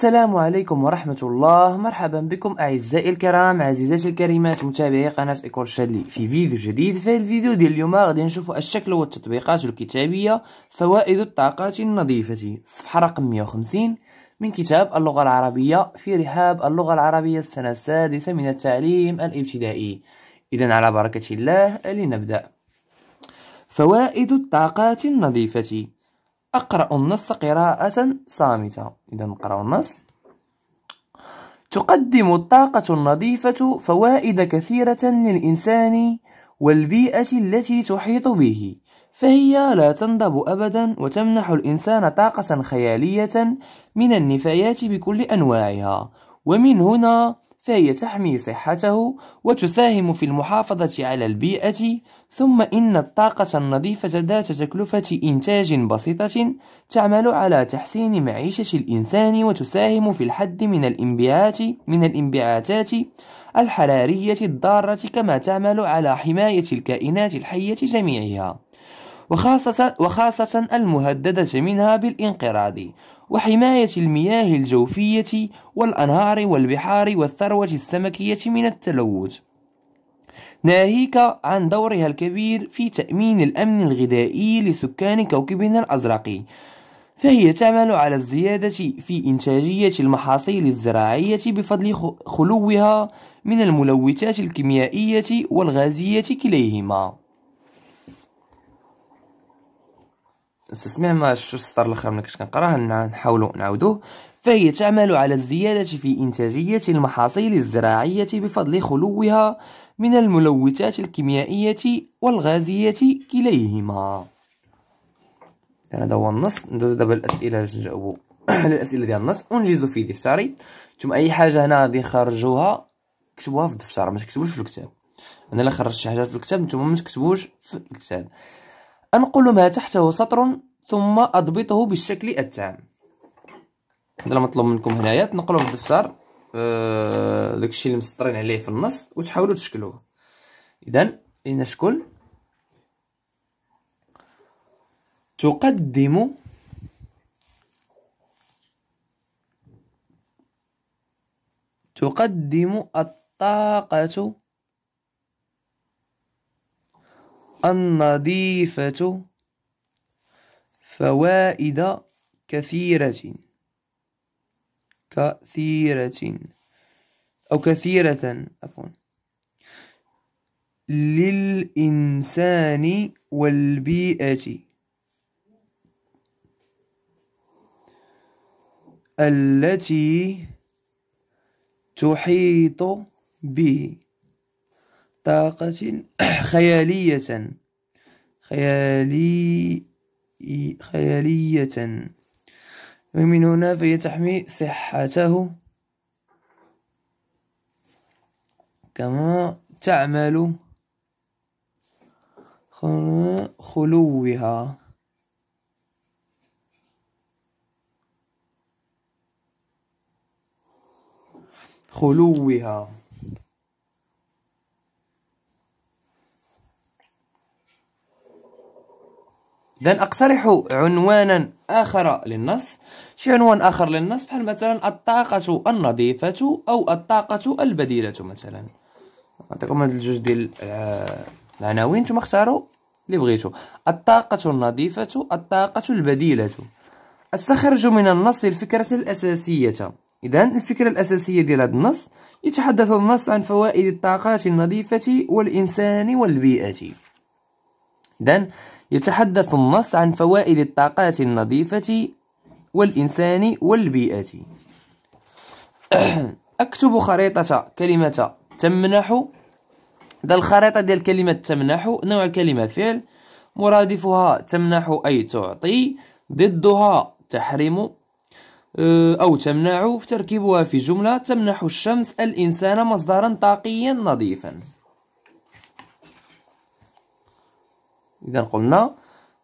السلام عليكم ورحمة الله مرحبا بكم أعزائي الكرام عزيزاتي الكريمات متابعي قناة إيكول شادلي في فيديو جديد في الفيديو ديال اليوم غادي نشوفوا الشكل والتطبيقات الكتابية فوائد الطاقات النظيفة صفحة رقم 150 من كتاب اللغة العربية في رحاب اللغة العربية السنة السادسة من التعليم الابتدائي إذا على بركة الله لنبدأ فوائد الطاقات النظيفة أقرأ النص قراءة صامتة إذا نقرأ النص تقدم الطاقة النظيفة فوائد كثيرة للإنسان والبيئة التي تحيط به فهي لا تنضب أبدا وتمنح الإنسان طاقة خيالية من النفايات بكل أنواعها ومن هنا فهي تحمي صحته وتساهم في المحافظة على البيئة ثم إن الطاقة النظيفة ذات تكلفة إنتاج بسيطة تعمل على تحسين معيشة الإنسان وتساهم في الحد من الانبعاثات من الانبعاثات الحرارية الضارة كما تعمل على حماية الكائنات الحية جميعها وخاصة المهددة منها بالانقراض وحماية المياه الجوفية والأنهار والبحار والثروة السمكية من التلوث ناهيك عن دورها الكبير في تأمين الأمن الغذائي لسكان كوكبنا الأزرق فهي تعمل على الزيادة في إنتاجية المحاصيل الزراعية بفضل خلوها من الملوثات الكيميائية والغازية كليهما شو السطر الاخر ملي كنت كنقراه نحاولوا نعاودوه فهي تعمل على الزيادة في إنتاجية المحاصيل الزراعية بفضل خلوها من الملوثات الكيميائية والغازية كليهما هذا هو النص ندوز دابا الأسئلة باش نجاوبو على الأسئلة ديال النص أنجز في دفتري ثم أي حاجة هنا غادي نخرجوها كتبوها في الدفتر ما تكتبوش في الكتاب أنا لا خرجت شي حاجة في الكتاب نتوما ما تكتبوش في الكتاب أنقل ما تحته سطر ثم أضبطه بالشكل التام هذا مطلوب منكم هنايا تنقلوا في الدفتر آه، داك داكشي اللي مسطرين عليه في النص وتحاولوا تشكلوه إذا لنشكل تقدم تقدم الطاقة النظيفة فوائد كثيرة كثيرة أو كثيرة عفوا للإنسان والبيئة التي تحيط به طاقة خيالية خيالي خيالية ومن هنا فهي تحمي صحته كما تعمل خلوها خلوها إذا أقترح عنوانا آخر للنص شي عنوان آخر للنص بحال مثلا الطاقة النظيفة أو الطاقة البديلة مثلا نعطيكم هاد الجوج ديال العناوين آه، نتوما اختاروا اللي بغيتو الطاقة النظيفة الطاقة البديلة استخرج من النص الفكرة الأساسية إذا الفكرة الأساسية ديال هذا النص يتحدث النص عن فوائد الطاقات النظيفة والإنسان والبيئة إذا يتحدث النص عن فوائد الطاقات النظيفة والإنسان والبيئة أكتب خريطة كلمة تمنح ده الخريطة ديال كلمة تمنح نوع كلمة فعل مرادفها تمنح أي تعطي ضدها تحرم أو تمنع في تركيبها في جملة تمنح الشمس الإنسان مصدرا طاقيا نظيفا إذا قلنا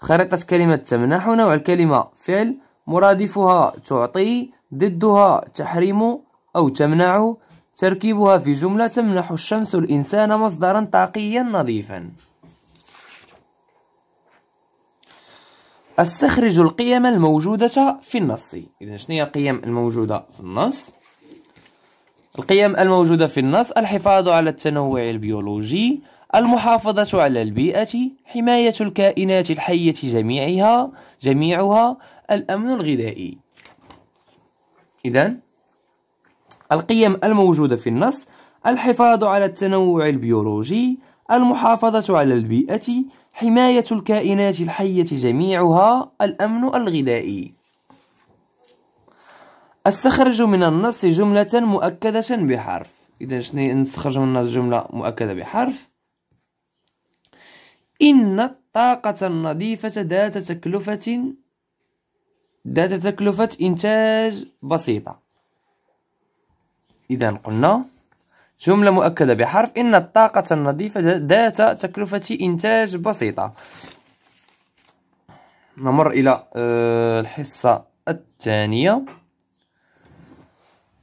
خريطة كلمة تمنح نوع الكلمة فعل مرادفها تعطي ضدها تحرم أو تمنع تركيبها في جملة تمنح الشمس الإنسان مصدرا طاقيا نظيفا استخرج القيم الموجودة في النص إذا شنو هي القيم الموجودة في النص القيم الموجودة في النص الحفاظ على التنوع البيولوجي المحافظة على البيئة حماية الكائنات الحية جميعها جميعها الأمن الغذائي إذا القيم الموجودة في النص الحفاظ على التنوع البيولوجي المحافظة على البيئة حماية الكائنات الحية جميعها الأمن الغذائي استخرج من النص جملة مؤكدة بحرف إذا شنو نستخرج من النص جملة مؤكدة بحرف إن الطاقة النظيفة ذات تكلفة ذات تكلفة إنتاج بسيطة إذا قلنا جملة مؤكدة بحرف إن الطاقة النظيفة ذات تكلفة إنتاج بسيطة نمر إلى آه، الحصة الثانية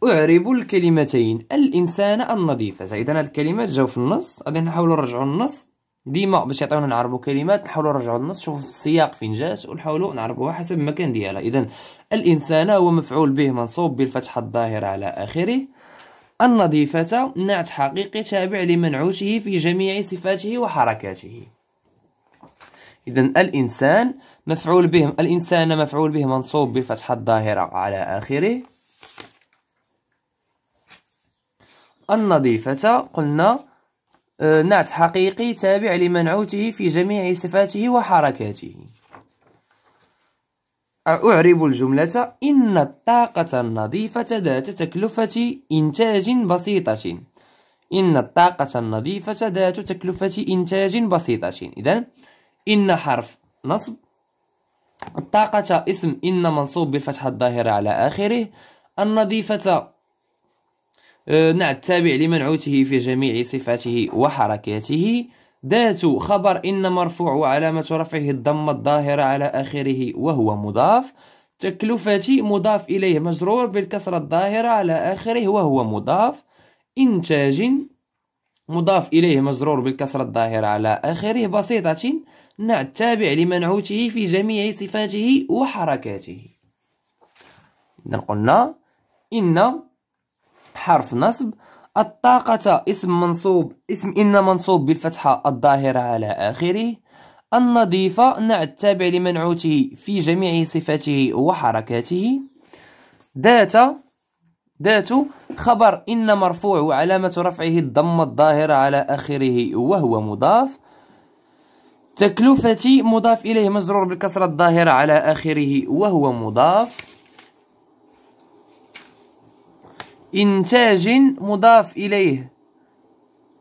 أعرب الكلمتين الإنسان النظيفة إذا هاد الكلمات جاو في النص غادي نحاولوا نرجعوا النص ديما باش يعطيونا نعربو كلمات نحاولو نرجعو للنص نشوفو في السياق فين جات ونحاولو نعربوها حسب المكان ديالها اذا الانسان هو مفعول به منصوب بالفتحه الظاهره على اخره النظيفة نعت حقيقي تابع لمنعوته في جميع صفاته وحركاته إذا الإنسان مفعول به الإنسان مفعول به منصوب بالفتحة الظاهرة على آخره النظيفة قلنا آه، نعت حقيقي تابع لمنعوته في جميع صفاته وحركاته أعرب الجملة إن الطاقة النظيفة ذات تكلفة إنتاج بسيطة إن الطاقة النظيفة ذات تكلفة إنتاج بسيطة إذا إن حرف نصب الطاقة اسم إن منصوب بالفتحة الظاهرة على آخره النظيفة آه، نعت التابع لمنعوته في جميع صفاته وحركاته ذات خبر إن مرفوع وعلامة رفعه الضمة الظاهرة على آخره وهو مضاف تكلفتي مضاف إليه مجرور بالكسرة الظاهرة على آخره وهو مضاف إنتاج مضاف إليه مجرور بالكسرة الظاهرة على آخره بسيطة نع التابع لمنعوته في جميع صفاته وحركاته إذا قلنا إن حرف نصب الطاقة اسم منصوب اسم إن منصوب بالفتحة الظاهرة على آخره النظيفة نعت تابع لمنعوته في جميع صفاته وحركاته ذات ذات خبر إن مرفوع وعلامة رفعه الضمة الظاهرة على آخره وهو مضاف تكلفة مضاف إليه مجرور بالكسرة الظاهرة على آخره وهو مضاف إنتاج مضاف إليه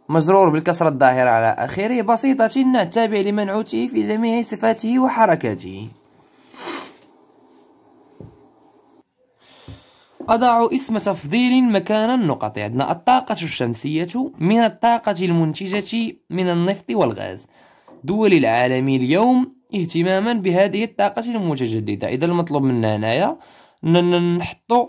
مجرور بالكسرة الظاهرة على آخره بسيطة تابع لمنعوته في جميع صفاته وحركاته أضع اسم تفضيل مكان النقط عندنا الطاقة الشمسية من الطاقة المنتجة من النفط والغاز دول العالم اليوم اهتماما بهذه الطاقة المتجددة إذا المطلوب منا هنايا نحطو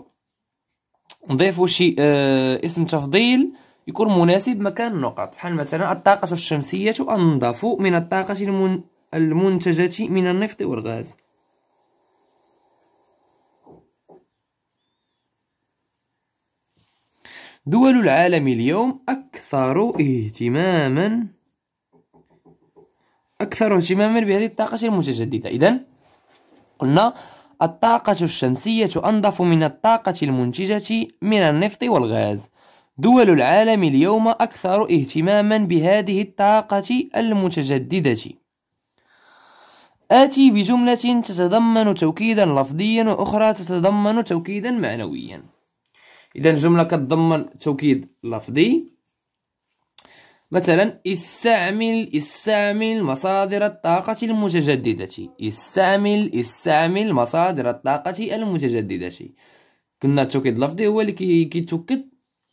نضيفوا شي آه، اسم تفضيل يكون مناسب مكان النقط بحال مثلا الطاقة الشمسية أنضف من الطاقة المن... المنتجة من النفط والغاز دول العالم اليوم أكثر اهتماما أكثر اهتماما بهذه الطاقة المتجددة إذا قلنا الطاقة الشمسية أنظف من الطاقة المنتجة من النفط والغاز دول العالم اليوم أكثر اهتماما بهذه الطاقة المتجددة آتي بجملة تتضمن توكيدا لفظيا وأخرى تتضمن توكيدا معنويا إذا جملة كتضمن توكيد لفظي مثلا استعمل استعمل مصادر الطاقة المتجددة استعمل استعمل مصادر الطاقة المتجددة كنا التوكيد اللفظي هو اللي كيتوكد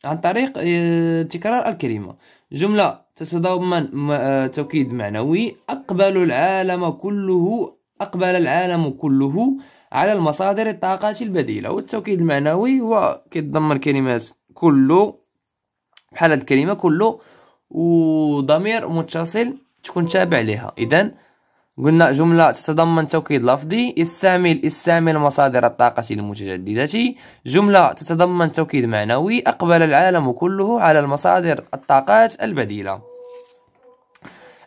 عن طريق آه، تكرار الكلمة جملة تتضمن آه، توكيد معنوي أقبل العالم كله أقبل العالم كله على المصادر الطاقة البديلة والتوكيد المعنوي هو كيتضمن كلمات كله بحال هاد الكلمة كله وضمير متصل تكون تابع لها اذا قلنا جملة تتضمن توكيد لفظي استعمل استعمل مصادر الطاقة المتجددة جملة تتضمن توكيد معنوي أقبل العالم كله على المصادر الطاقات البديلة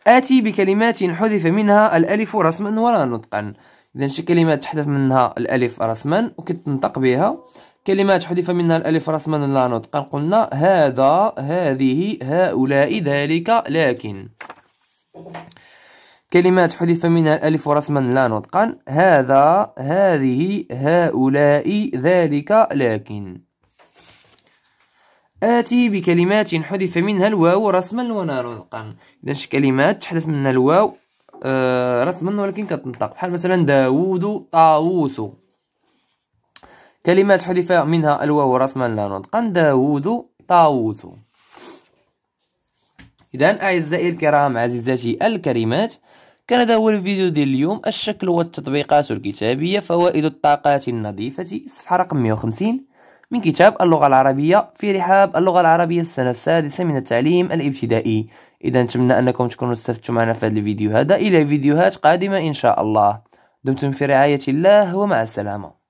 آتي بكلمات حذف منها الألف رسما ولا نطقا إذا شي كلمات تحذف منها الألف رسما وكتنطق بها كلمات حذف منها الألف رسما لا نطقا قلنا هذا هذه هؤلاء ذلك لكن كلمات حذف منها الألف رسما لا نطقا هذا هذه هؤلاء ذلك لكن آتي بكلمات حذف منها الواو رسما ولا نطقا إذا كلمات تحذف منها الواو آه رسما ولكن كتنطق بحال مثلا داوود طاووس كلمات حذف منها الواو رسما لا نطقا داوود طاووس إذا أعزائي الكرام عزيزاتي الكريمات كان هذا هو الفيديو ديال اليوم الشكل والتطبيقات الكتابية فوائد الطاقات النظيفة صفحة رقم 150 من كتاب اللغة العربية في رحاب اللغة العربية السنة السادسة من التعليم الابتدائي إذا نتمنى أنكم تكونوا استفدتم معنا في هذا الفيديو هذا إلى فيديوهات قادمة إن شاء الله دمتم في رعاية الله ومع السلامة